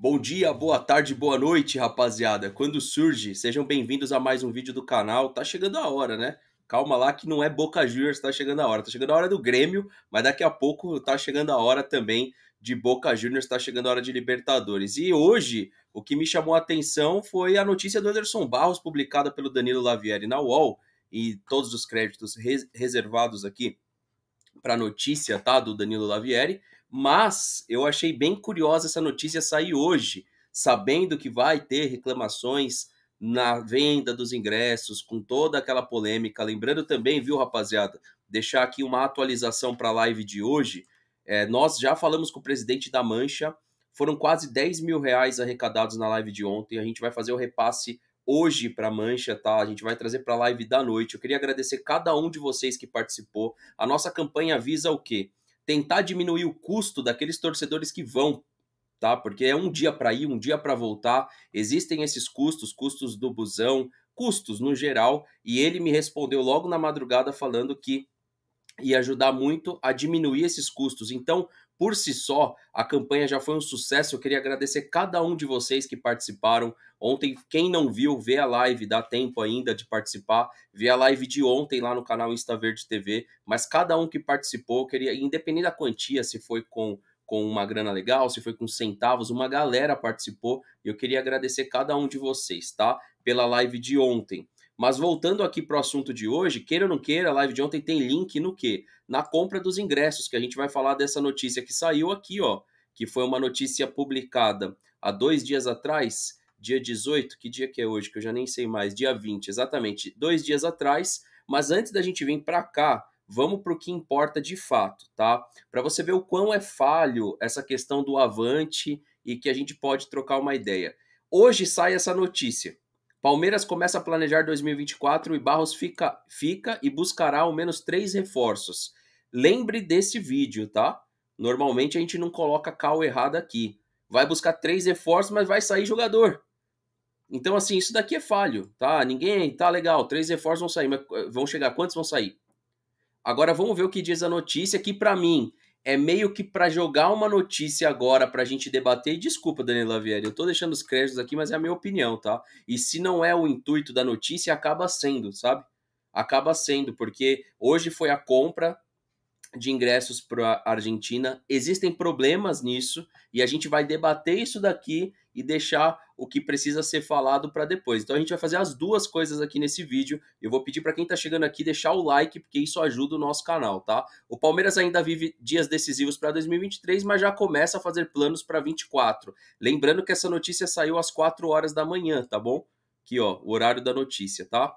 Bom dia, boa tarde, boa noite, rapaziada. Quando surge, sejam bem-vindos a mais um vídeo do canal. Tá chegando a hora, né? Calma lá que não é Boca Juniors, tá chegando a hora. Tá chegando a hora do Grêmio, mas daqui a pouco tá chegando a hora também de Boca Juniors, tá chegando a hora de Libertadores. E hoje, o que me chamou a atenção foi a notícia do Anderson Barros, publicada pelo Danilo Lavieri na UOL, e todos os créditos reservados aqui para a notícia, tá, do Danilo Lavieri, mas eu achei bem curiosa essa notícia sair hoje, sabendo que vai ter reclamações na venda dos ingressos, com toda aquela polêmica. Lembrando também, viu, rapaziada, deixar aqui uma atualização para a live de hoje. É, nós já falamos com o presidente da Mancha, foram quase 10 mil reais arrecadados na live de ontem. A gente vai fazer o repasse hoje para Mancha, tá? A gente vai trazer para a live da noite. Eu queria agradecer cada um de vocês que participou. A nossa campanha visa o quê? Tentar diminuir o custo daqueles torcedores que vão tá? Porque é um dia para ir, um dia para voltar. Existem esses custos, custos do busão, custos no geral, e ele me respondeu logo na madrugada falando que ia ajudar muito a diminuir esses custos. Então, por si só, a campanha já foi um sucesso. Eu queria agradecer cada um de vocês que participaram. Ontem, quem não viu, vê a live, dá tempo ainda de participar, vê a live de ontem lá no canal Insta Verde TV, mas cada um que participou, queria, independente da quantia, se foi com com uma grana legal, se foi com centavos, uma galera participou e eu queria agradecer cada um de vocês, tá? Pela live de ontem. Mas voltando aqui para o assunto de hoje, queira ou não queira, a live de ontem tem link no quê? Na compra dos ingressos, que a gente vai falar dessa notícia que saiu aqui, ó, que foi uma notícia publicada há dois dias atrás dia 18, que dia que é hoje, que eu já nem sei mais, dia 20, exatamente, dois dias atrás, mas antes da gente vir para cá, vamos para o que importa de fato, tá? Para você ver o quão é falho essa questão do avante e que a gente pode trocar uma ideia. Hoje sai essa notícia. Palmeiras começa a planejar 2024 e Barros fica, fica e buscará ao menos três reforços. Lembre desse vídeo, tá? Normalmente a gente não coloca cal errado aqui. Vai buscar três reforços, mas vai sair jogador. Então, assim, isso daqui é falho, tá? Ninguém, tá legal, três reforços vão sair, mas eh, vão chegar, quantos vão sair? Agora vamos ver o que diz a notícia, que para mim é meio que para jogar uma notícia agora pra gente debater. E desculpa, Danilo Lavieri, eu tô deixando os créditos aqui, mas é a minha opinião, tá? E se não é o intuito da notícia, acaba sendo, sabe? Acaba sendo, porque hoje foi a compra de ingressos para a Argentina. Existem problemas nisso e a gente vai debater isso daqui e deixar o que precisa ser falado para depois. Então a gente vai fazer as duas coisas aqui nesse vídeo. Eu vou pedir para quem está chegando aqui deixar o like, porque isso ajuda o nosso canal, tá? O Palmeiras ainda vive dias decisivos para 2023, mas já começa a fazer planos para 24. Lembrando que essa notícia saiu às 4 horas da manhã, tá bom? Aqui, ó, o horário da notícia, tá?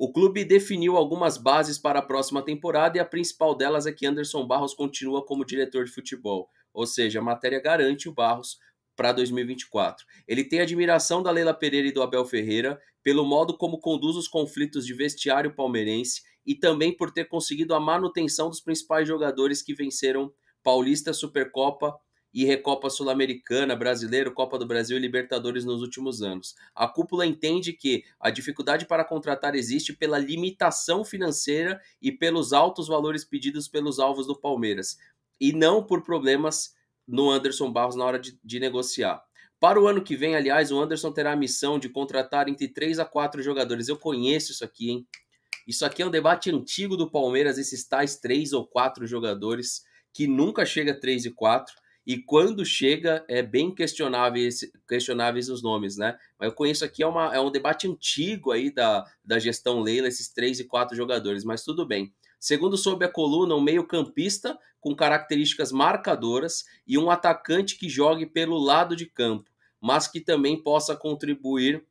O clube definiu algumas bases para a próxima temporada e a principal delas é que Anderson Barros continua como diretor de futebol, ou seja, a matéria garante o Barros para 2024. Ele tem admiração da Leila Pereira e do Abel Ferreira pelo modo como conduz os conflitos de vestiário palmeirense e também por ter conseguido a manutenção dos principais jogadores que venceram Paulista, Supercopa e Recopa Sul-Americana, Brasileiro, Copa do Brasil e Libertadores nos últimos anos. A cúpula entende que a dificuldade para contratar existe pela limitação financeira e pelos altos valores pedidos pelos alvos do Palmeiras, e não por problemas no Anderson Barros na hora de, de negociar. Para o ano que vem, aliás, o Anderson terá a missão de contratar entre 3 a 4 jogadores. Eu conheço isso aqui, hein? Isso aqui é um debate antigo do Palmeiras, esses tais três ou quatro jogadores que nunca chega a 3 e 4 e quando chega, é bem questionáveis, questionáveis os nomes, né? Mas eu conheço aqui, é, uma, é um debate antigo aí da, da gestão Leila, esses três e quatro jogadores, mas tudo bem. Segundo sob a coluna, um meio-campista com características marcadoras e um atacante que jogue pelo lado de campo, mas que também possa contribuir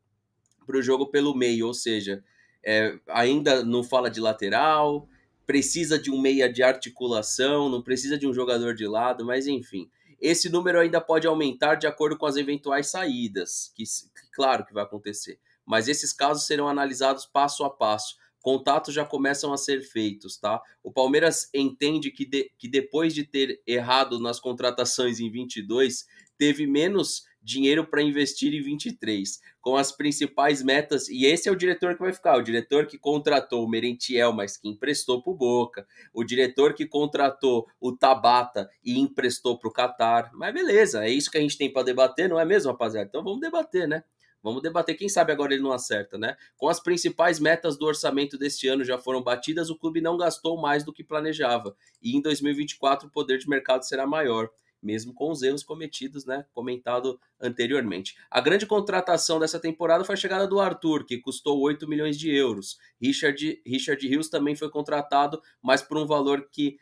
para o jogo pelo meio, ou seja, é, ainda não fala de lateral, precisa de um meia de articulação, não precisa de um jogador de lado, mas enfim. Esse número ainda pode aumentar de acordo com as eventuais saídas, que, que claro que vai acontecer. Mas esses casos serão analisados passo a passo. Contatos já começam a ser feitos, tá? O Palmeiras entende que, de, que depois de ter errado nas contratações em 22, teve menos dinheiro para investir em 23, com as principais metas. E esse é o diretor que vai ficar, o diretor que contratou o Merentiel, mas que emprestou para o Boca, o diretor que contratou o Tabata e emprestou para o Catar. Mas beleza, é isso que a gente tem para debater, não é mesmo, rapaziada? Então vamos debater, né? Vamos debater, quem sabe agora ele não acerta, né? Com as principais metas do orçamento deste ano já foram batidas, o clube não gastou mais do que planejava. E em 2024 o poder de mercado será maior mesmo com os erros cometidos, né? Comentado anteriormente. A grande contratação dessa temporada foi a chegada do Arthur, que custou 8 milhões de euros. Richard, Richard Rios também foi contratado, mas por um valor que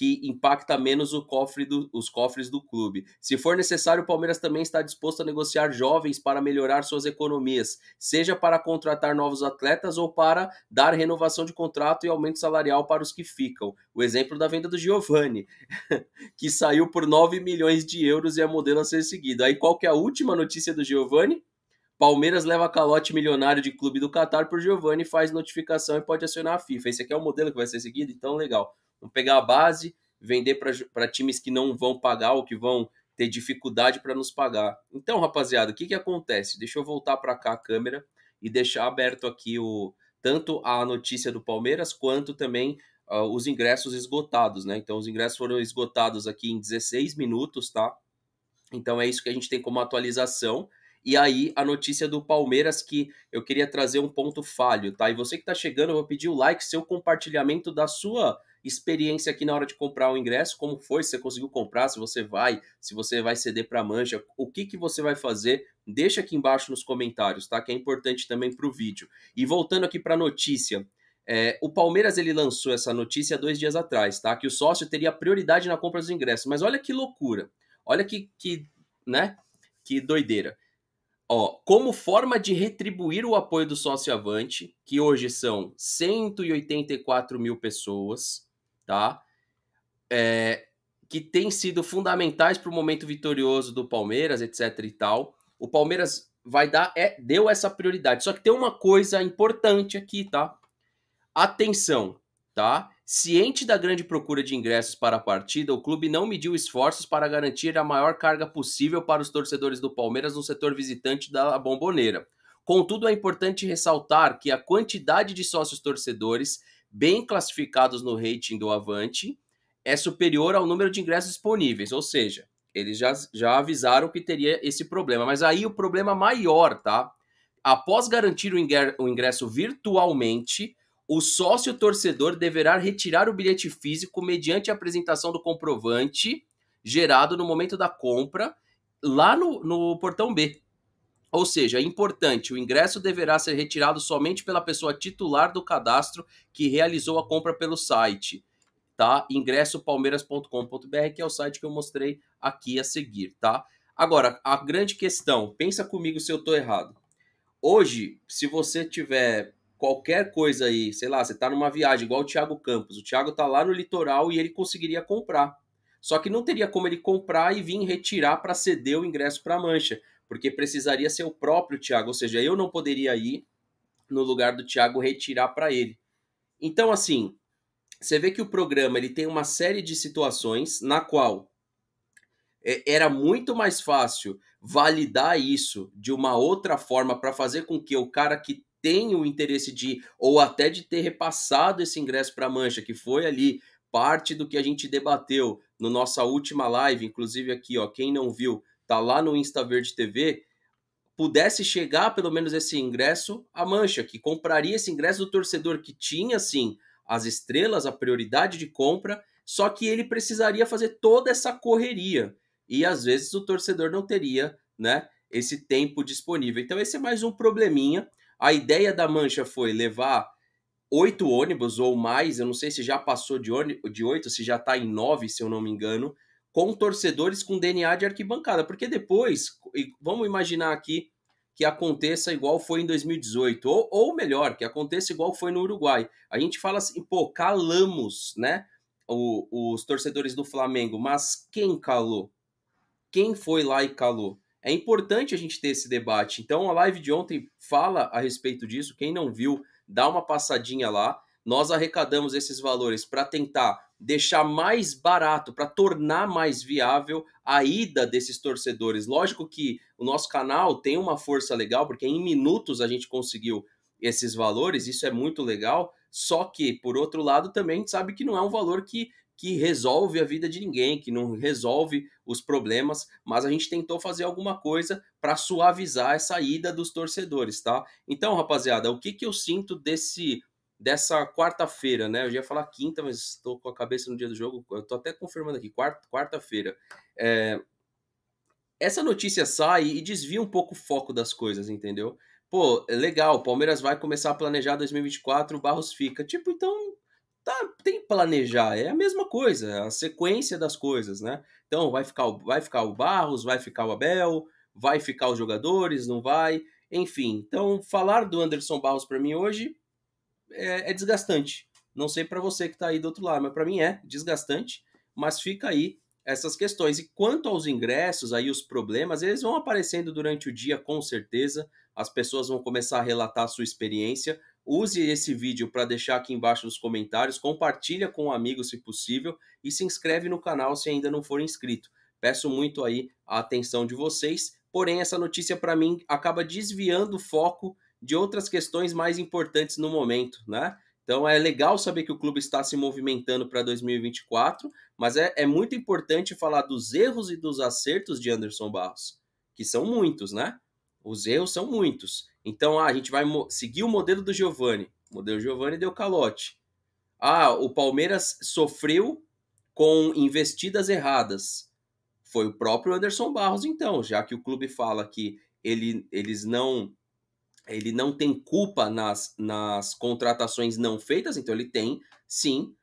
que impacta menos cofre do, os cofres do clube. Se for necessário, o Palmeiras também está disposto a negociar jovens para melhorar suas economias, seja para contratar novos atletas ou para dar renovação de contrato e aumento salarial para os que ficam. O exemplo da venda do Giovanni, que saiu por 9 milhões de euros e é modelo a ser seguido. Aí qual que é a última notícia do Giovanni? Palmeiras leva calote milionário de clube do Catar por Giovanni, faz notificação e pode acionar a FIFA. Esse aqui é o modelo que vai ser seguido, então legal. Vamos então, pegar a base, vender para times que não vão pagar ou que vão ter dificuldade para nos pagar. Então, rapaziada, o que, que acontece? Deixa eu voltar para cá a câmera e deixar aberto aqui o tanto a notícia do Palmeiras quanto também uh, os ingressos esgotados, né? Então, os ingressos foram esgotados aqui em 16 minutos, tá? Então, é isso que a gente tem como atualização. E aí, a notícia do Palmeiras que eu queria trazer um ponto falho, tá? E você que tá chegando, eu vou pedir o like, seu compartilhamento da sua experiência aqui na hora de comprar o ingresso, como foi, se você conseguiu comprar, se você vai, se você vai ceder para mancha, o que que você vai fazer? Deixa aqui embaixo nos comentários, tá? Que é importante também para o vídeo. E voltando aqui para a notícia, é, o Palmeiras ele lançou essa notícia dois dias atrás, tá? Que o sócio teria prioridade na compra dos ingressos. Mas olha que loucura, olha que, que né? Que doideira. Ó, como forma de retribuir o apoio do sócio avante, que hoje são 184 mil pessoas, tá? É, que têm sido fundamentais para o momento vitorioso do Palmeiras, etc e tal. O Palmeiras vai dar é, deu essa prioridade. Só que tem uma coisa importante aqui, tá? Atenção, tá? Ciente da grande procura de ingressos para a partida, o clube não mediu esforços para garantir a maior carga possível para os torcedores do Palmeiras no setor visitante da Bomboneira. Contudo, é importante ressaltar que a quantidade de sócios torcedores bem classificados no rating do Avante é superior ao número de ingressos disponíveis, ou seja, eles já, já avisaram que teria esse problema. Mas aí o problema maior, tá? Após garantir o ingresso virtualmente, o sócio torcedor deverá retirar o bilhete físico mediante a apresentação do comprovante gerado no momento da compra lá no, no portão B. Ou seja, é importante, o ingresso deverá ser retirado somente pela pessoa titular do cadastro que realizou a compra pelo site, tá? ingressopalmeiras.com.br, que é o site que eu mostrei aqui a seguir, tá? Agora, a grande questão, pensa comigo se eu estou errado. Hoje, se você tiver qualquer coisa aí, sei lá, você está numa viagem igual o Thiago Campos, o Thiago está lá no litoral e ele conseguiria comprar. Só que não teria como ele comprar e vir retirar para ceder o ingresso para a mancha, porque precisaria ser o próprio Thiago, ou seja, eu não poderia ir no lugar do Thiago retirar para ele. Então, assim, você vê que o programa ele tem uma série de situações na qual é, era muito mais fácil validar isso de uma outra forma para fazer com que o cara que tem o interesse de, ou até de ter repassado esse ingresso para a Mancha, que foi ali parte do que a gente debateu no nossa última live, inclusive aqui, ó, quem não viu, tá lá no Insta Verde TV, pudesse chegar pelo menos esse ingresso à Mancha, que compraria esse ingresso do torcedor que tinha sim as estrelas, a prioridade de compra, só que ele precisaria fazer toda essa correria e às vezes o torcedor não teria, né, esse tempo disponível. Então esse é mais um probleminha a ideia da mancha foi levar oito ônibus ou mais, eu não sei se já passou de, de oito, se já está em nove, se eu não me engano, com torcedores com DNA de arquibancada. Porque depois, vamos imaginar aqui que aconteça igual foi em 2018, ou, ou melhor, que aconteça igual foi no Uruguai. A gente fala assim, pô, calamos, né? O, os torcedores do Flamengo, mas quem calou? Quem foi lá e calou? é importante a gente ter esse debate. Então, a live de ontem fala a respeito disso. Quem não viu, dá uma passadinha lá. Nós arrecadamos esses valores para tentar deixar mais barato, para tornar mais viável a ida desses torcedores. Lógico que o nosso canal tem uma força legal, porque em minutos a gente conseguiu esses valores, isso é muito legal. Só que, por outro lado, também a gente sabe que não é um valor que que resolve a vida de ninguém, que não resolve os problemas, mas a gente tentou fazer alguma coisa para suavizar essa ida dos torcedores, tá? Então, rapaziada, o que, que eu sinto desse dessa quarta-feira, né? Eu ia falar quinta, mas estou com a cabeça no dia do jogo. Eu tô até confirmando aqui, quarta, quarta-feira. É... Essa notícia sai e desvia um pouco o foco das coisas, entendeu? Pô, é legal, o Palmeiras vai começar a planejar 2024, o Barros fica. Tipo, então tá, tem que planejar, é a mesma coisa, é a sequência das coisas, né? Então vai ficar, vai ficar o Barros, vai ficar o Abel, vai ficar os jogadores, não vai, enfim. Então falar do Anderson Barros para mim hoje é, é desgastante. Não sei para você que está aí do outro lado, mas para mim é desgastante. Mas fica aí essas questões. E quanto aos ingressos, aí os problemas, eles vão aparecendo durante o dia, com certeza. As pessoas vão começar a relatar a sua experiência. Use esse vídeo para deixar aqui embaixo nos comentários, compartilha com um amigo se possível e se inscreve no canal se ainda não for inscrito. Peço muito aí a atenção de vocês, porém essa notícia para mim acaba desviando o foco de outras questões mais importantes no momento, né? Então é legal saber que o clube está se movimentando para 2024, mas é, é muito importante falar dos erros e dos acertos de Anderson Barros, que são muitos, né? Os erros são muitos então, ah, a gente vai seguir o modelo do Giovani. O modelo Giovani deu calote. Ah, o Palmeiras sofreu com investidas erradas. Foi o próprio Anderson Barros, então, já que o clube fala que ele, eles não ele não tem culpa nas, nas contratações não feitas, então ele tem, sim,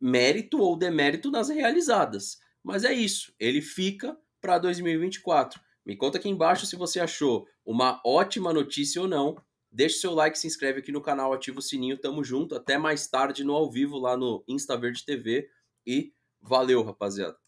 mérito ou demérito nas realizadas. Mas é isso, ele fica para 2024. Me conta aqui embaixo se você achou uma ótima notícia ou não. Deixe seu like, se inscreve aqui no canal, ativa o sininho, tamo junto. Até mais tarde no ao vivo lá no Insta Verde TV. E valeu, rapaziada.